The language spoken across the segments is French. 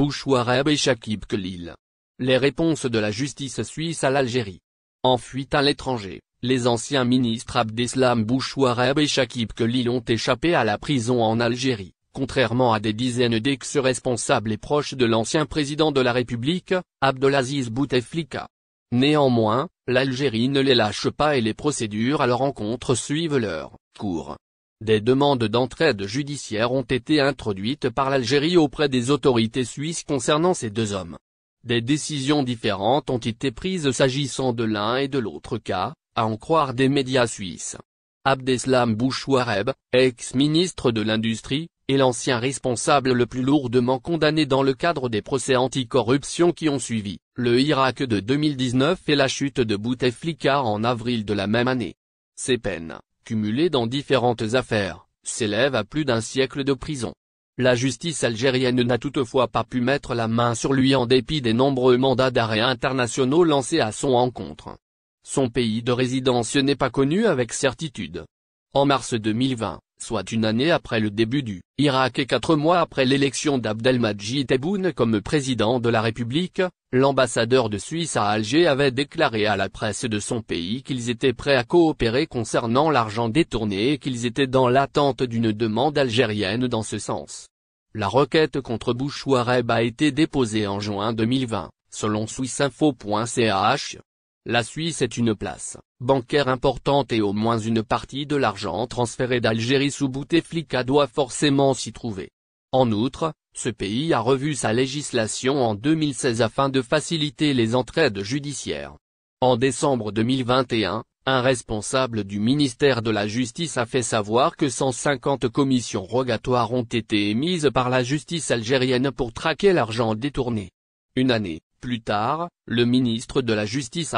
Bouchouareb et Shakib Khalil. Les réponses de la justice suisse à l'Algérie. En fuite à l'étranger, les anciens ministres Abdeslam Bouchouareb et Shakib Khalil ont échappé à la prison en Algérie, contrairement à des dizaines d'ex-responsables et proches de l'ancien président de la République, Abdelaziz Bouteflika. Néanmoins, l'Algérie ne les lâche pas et les procédures à leur encontre suivent leur cours. Des demandes d'entraide judiciaire ont été introduites par l'Algérie auprès des autorités suisses concernant ces deux hommes. Des décisions différentes ont été prises s'agissant de l'un et de l'autre cas, à en croire des médias suisses. Abdeslam Bouchouareb, ex-ministre de l'Industrie, est l'ancien responsable le plus lourdement condamné dans le cadre des procès anticorruption qui ont suivi, le Irak de 2019 et la chute de Bouteflika en avril de la même année. Ces peines dans différentes affaires, s'élève à plus d'un siècle de prison. La justice algérienne n'a toutefois pas pu mettre la main sur lui en dépit des nombreux mandats d'arrêt internationaux lancés à son encontre. Son pays de résidence n'est pas connu avec certitude, en mars 2020, soit une année après le début du Irak et quatre mois après l'élection d'Abdelmadjid Tebboune comme président de la République, l'ambassadeur de Suisse à Alger avait déclaré à la presse de son pays qu'ils étaient prêts à coopérer concernant l'argent détourné et qu'ils étaient dans l'attente d'une demande algérienne dans ce sens. La requête contre Bouchouareb a été déposée en juin 2020, selon Swissinfo.ch. La Suisse est une place bancaire importante et au moins une partie de l'argent transféré d'Algérie sous Bouteflika doit forcément s'y trouver. En outre, ce pays a revu sa législation en 2016 afin de faciliter les entraides judiciaires. En décembre 2021, un responsable du ministère de la Justice a fait savoir que 150 commissions rogatoires ont été émises par la justice algérienne pour traquer l'argent détourné. Une année plus tard, le ministre de la Justice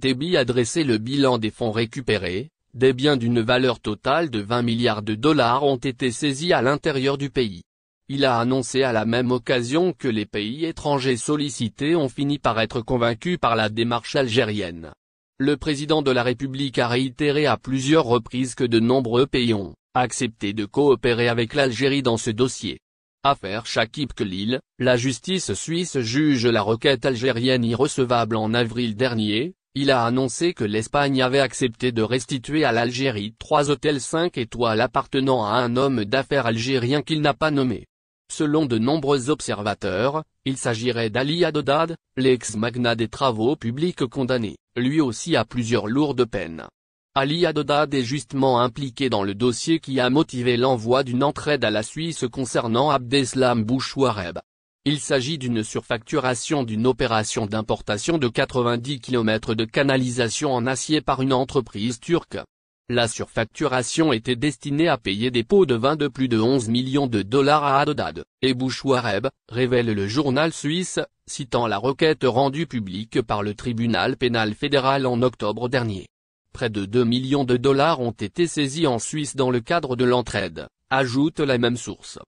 Tebi a dressé le bilan des fonds récupérés, des biens d'une valeur totale de 20 milliards de dollars ont été saisis à l'intérieur du pays. Il a annoncé à la même occasion que les pays étrangers sollicités ont fini par être convaincus par la démarche algérienne. Le président de la République a réitéré à plusieurs reprises que de nombreux pays ont accepté de coopérer avec l'Algérie dans ce dossier. Affaire Shakip Kelil, la justice suisse juge la requête algérienne irrecevable en avril dernier, il a annoncé que l'Espagne avait accepté de restituer à l'Algérie trois hôtels cinq étoiles appartenant à un homme d'affaires algérien qu'il n'a pas nommé. Selon de nombreux observateurs, il s'agirait d'Ali Adodad, l'ex-magnat des travaux publics condamné, lui aussi à plusieurs lourdes peines. Ali Adodad est justement impliqué dans le dossier qui a motivé l'envoi d'une entraide à la Suisse concernant Abdeslam Bouchouareb. Il s'agit d'une surfacturation d'une opération d'importation de 90 km de canalisation en acier par une entreprise turque. La surfacturation était destinée à payer des pots de vin de plus de 11 millions de dollars à Adodad, et Bouchouareb, révèle le journal suisse, citant la requête rendue publique par le tribunal pénal fédéral en octobre dernier. Près de 2 millions de dollars ont été saisis en Suisse dans le cadre de l'entraide, ajoute la même source.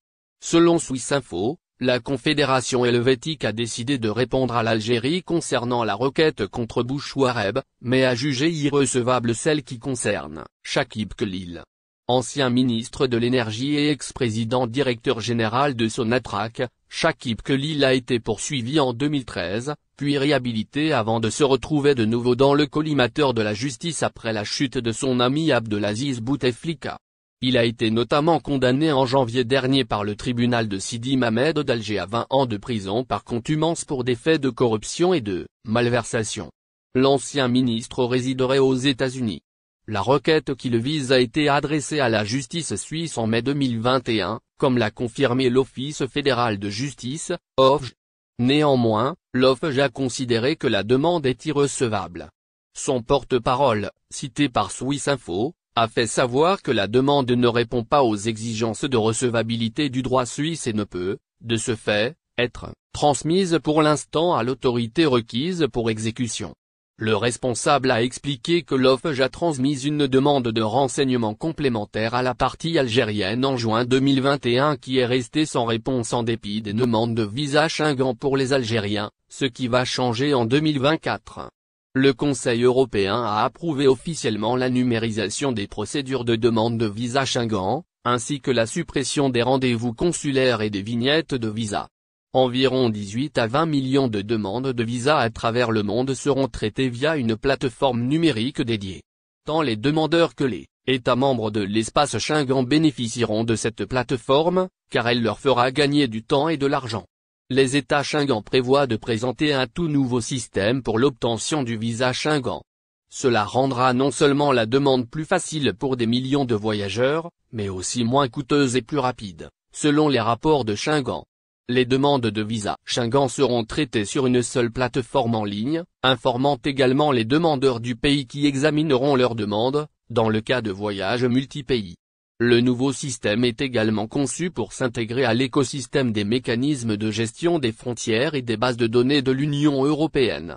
Selon Swissinfo, Info, la Confédération helvétique a décidé de répondre à l'Algérie concernant la requête contre Bouchouareb, mais a jugé irrecevable celle qui concerne Shakib Khalil. Ancien ministre de l'énergie et ex-président directeur général de Sonatrach, Shakib Khalil a été poursuivi en 2013, puis réhabilité avant de se retrouver de nouveau dans le collimateur de la justice après la chute de son ami Abdelaziz Bouteflika. Il a été notamment condamné en janvier dernier par le tribunal de Sidi Mamed d'Alger à 20 ans de prison par contumance pour des faits de corruption et de malversation. L'ancien ministre résiderait aux États-Unis. La requête qui le vise a été adressée à la justice suisse en mai 2021, comme l'a confirmé l'Office fédéral de justice, OFJ. Néanmoins, l'OFJ a considéré que la demande est irrecevable. Son porte-parole, cité par Swiss Info, a fait savoir que la demande ne répond pas aux exigences de recevabilité du droit suisse et ne peut, de ce fait, être transmise pour l'instant à l'autorité requise pour exécution. Le responsable a expliqué que l'OFJ a transmis une demande de renseignement complémentaire à la partie algérienne en juin 2021 qui est restée sans réponse en dépit des demandes de visa chingant pour les Algériens, ce qui va changer en 2024. Le Conseil européen a approuvé officiellement la numérisation des procédures de demande de visa chingant, ainsi que la suppression des rendez-vous consulaires et des vignettes de visa. Environ 18 à 20 millions de demandes de visa à travers le monde seront traitées via une plateforme numérique dédiée. Tant les demandeurs que les États membres de l'espace Schengen bénéficieront de cette plateforme, car elle leur fera gagner du temps et de l'argent. Les États Schengen prévoient de présenter un tout nouveau système pour l'obtention du visa Schengen. Cela rendra non seulement la demande plus facile pour des millions de voyageurs, mais aussi moins coûteuse et plus rapide, selon les rapports de Schengen. Les demandes de visa Schengen seront traitées sur une seule plateforme en ligne, informant également les demandeurs du pays qui examineront leurs demandes, dans le cas de voyages multipays. Le nouveau système est également conçu pour s'intégrer à l'écosystème des mécanismes de gestion des frontières et des bases de données de l'Union européenne.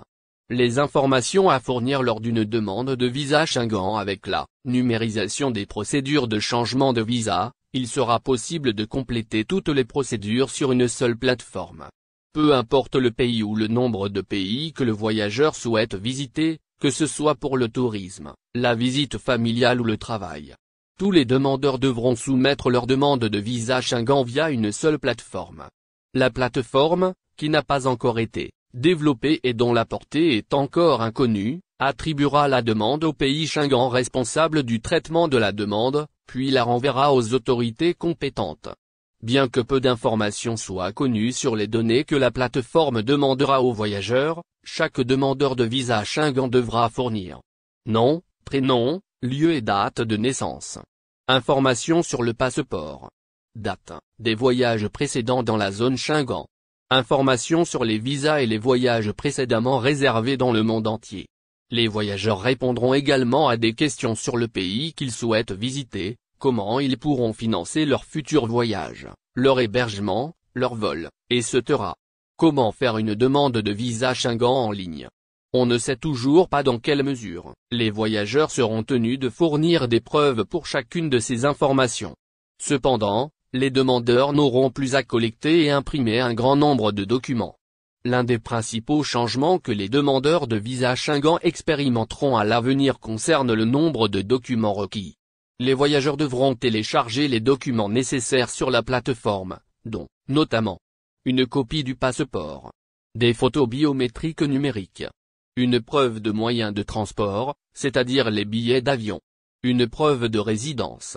Les informations à fournir lors d'une demande de visa Schengen avec la numérisation des procédures de changement de visa il sera possible de compléter toutes les procédures sur une seule plateforme. Peu importe le pays ou le nombre de pays que le voyageur souhaite visiter, que ce soit pour le tourisme, la visite familiale ou le travail. Tous les demandeurs devront soumettre leur demande de visa Schengen via une seule plateforme. La plateforme, qui n'a pas encore été développée et dont la portée est encore inconnue, attribuera la demande au pays chingant responsable du traitement de la demande, puis la renverra aux autorités compétentes. Bien que peu d'informations soient connues sur les données que la plateforme demandera aux voyageurs, chaque demandeur de visa chingant devra fournir nom, prénom, lieu et date de naissance. Informations sur le passeport. Date des voyages précédents dans la zone chingant. Informations sur les visas et les voyages précédemment réservés dans le monde entier. Les voyageurs répondront également à des questions sur le pays qu'ils souhaitent visiter, comment ils pourront financer leur futur voyage, leur hébergement, leur vol, etc. Comment faire une demande de visa chingant en ligne On ne sait toujours pas dans quelle mesure, les voyageurs seront tenus de fournir des preuves pour chacune de ces informations. Cependant, les demandeurs n'auront plus à collecter et imprimer un grand nombre de documents. L'un des principaux changements que les demandeurs de visa Schengen expérimenteront à l'avenir concerne le nombre de documents requis. Les voyageurs devront télécharger les documents nécessaires sur la plateforme, dont, notamment, une copie du passeport, des photos biométriques numériques, une preuve de moyen de transport, c'est-à-dire les billets d'avion, une preuve de résidence,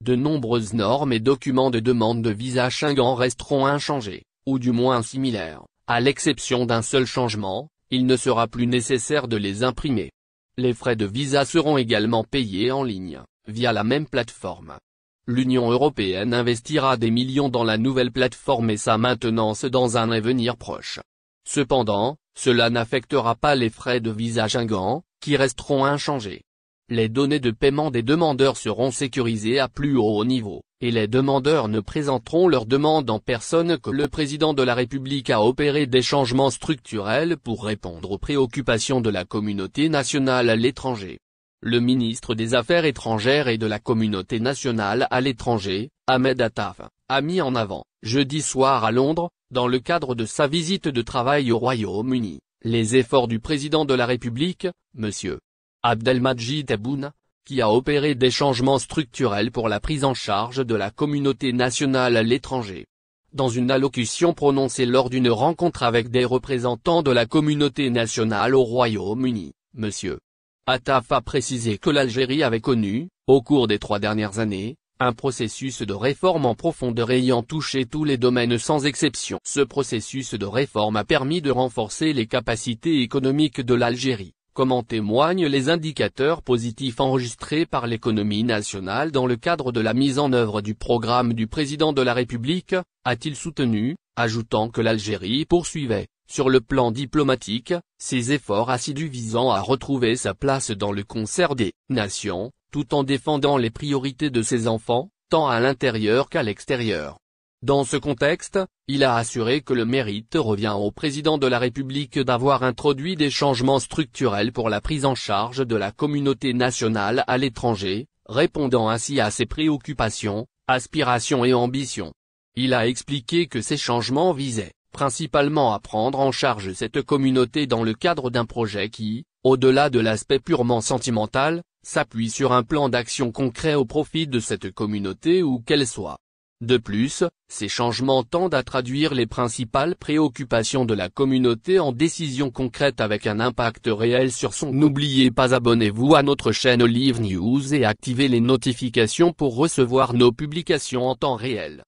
de nombreuses normes et documents de demande de visa Schengen resteront inchangés, ou du moins similaires, à l'exception d'un seul changement, il ne sera plus nécessaire de les imprimer. Les frais de visa seront également payés en ligne, via la même plateforme. L'Union européenne investira des millions dans la nouvelle plateforme et sa maintenance dans un avenir proche. Cependant, cela n'affectera pas les frais de visa Schengen, qui resteront inchangés les données de paiement des demandeurs seront sécurisées à plus haut niveau, et les demandeurs ne présenteront leurs demandes en personne que le président de la République a opéré des changements structurels pour répondre aux préoccupations de la communauté nationale à l'étranger. Le ministre des Affaires étrangères et de la communauté nationale à l'étranger, Ahmed Attaf, a mis en avant, jeudi soir à Londres, dans le cadre de sa visite de travail au Royaume-Uni, les efforts du président de la République, Monsieur. Abdelmajid Tebboune, qui a opéré des changements structurels pour la prise en charge de la communauté nationale à l'étranger. Dans une allocution prononcée lors d'une rencontre avec des représentants de la communauté nationale au Royaume-Uni, M. Attaf a précisé que l'Algérie avait connu, au cours des trois dernières années, un processus de réforme en profondeur ayant touché tous les domaines sans exception. Ce processus de réforme a permis de renforcer les capacités économiques de l'Algérie Comment témoignent les indicateurs positifs enregistrés par l'économie nationale dans le cadre de la mise en œuvre du programme du président de la République, a-t-il soutenu, ajoutant que l'Algérie poursuivait, sur le plan diplomatique, ses efforts assidus visant à retrouver sa place dans le concert des « nations », tout en défendant les priorités de ses enfants, tant à l'intérieur qu'à l'extérieur. Dans ce contexte, il a assuré que le mérite revient au président de la République d'avoir introduit des changements structurels pour la prise en charge de la communauté nationale à l'étranger, répondant ainsi à ses préoccupations, aspirations et ambitions. Il a expliqué que ces changements visaient, principalement à prendre en charge cette communauté dans le cadre d'un projet qui, au-delà de l'aspect purement sentimental, s'appuie sur un plan d'action concret au profit de cette communauté ou qu'elle soit. De plus, ces changements tendent à traduire les principales préoccupations de la communauté en décisions concrètes avec un impact réel sur son N'oubliez pas abonnez-vous à notre chaîne Olive News et activez les notifications pour recevoir nos publications en temps réel.